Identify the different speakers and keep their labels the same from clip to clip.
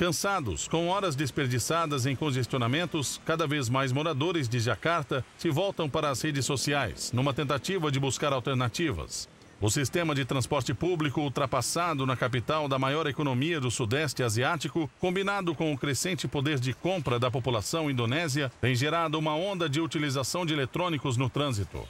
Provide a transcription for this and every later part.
Speaker 1: Cansados, com horas desperdiçadas em congestionamentos, cada vez mais moradores de Jacarta se voltam para as redes sociais, numa tentativa de buscar alternativas. O sistema de transporte público ultrapassado na capital da maior economia do Sudeste Asiático, combinado com o crescente poder de compra da população indonésia, tem gerado uma onda de utilização de eletrônicos no trânsito.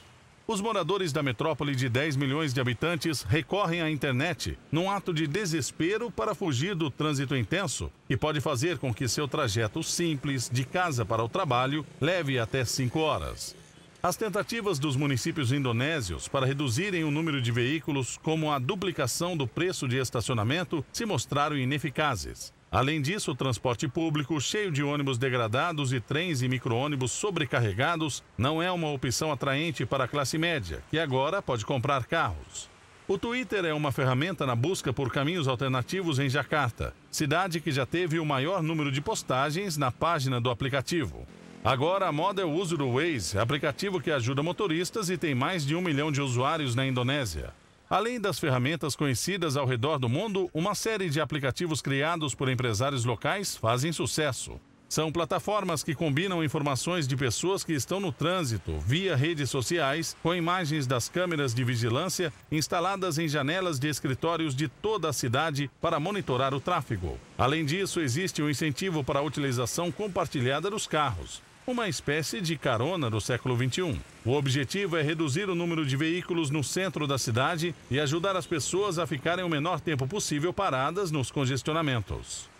Speaker 1: Os moradores da metrópole de 10 milhões de habitantes recorrem à internet num ato de desespero para fugir do trânsito intenso e pode fazer com que seu trajeto simples de casa para o trabalho leve até 5 horas. As tentativas dos municípios indonésios para reduzirem o número de veículos, como a duplicação do preço de estacionamento, se mostraram ineficazes. Além disso, o transporte público, cheio de ônibus degradados e trens e micro-ônibus sobrecarregados, não é uma opção atraente para a classe média, que agora pode comprar carros. O Twitter é uma ferramenta na busca por caminhos alternativos em Jakarta, cidade que já teve o maior número de postagens na página do aplicativo. Agora a moda é o uso do Waze, aplicativo que ajuda motoristas e tem mais de um milhão de usuários na Indonésia. Além das ferramentas conhecidas ao redor do mundo, uma série de aplicativos criados por empresários locais fazem sucesso. São plataformas que combinam informações de pessoas que estão no trânsito via redes sociais com imagens das câmeras de vigilância instaladas em janelas de escritórios de toda a cidade para monitorar o tráfego. Além disso, existe um incentivo para a utilização compartilhada dos carros uma espécie de carona do século XXI. O objetivo é reduzir o número de veículos no centro da cidade e ajudar as pessoas a ficarem o menor tempo possível paradas nos congestionamentos.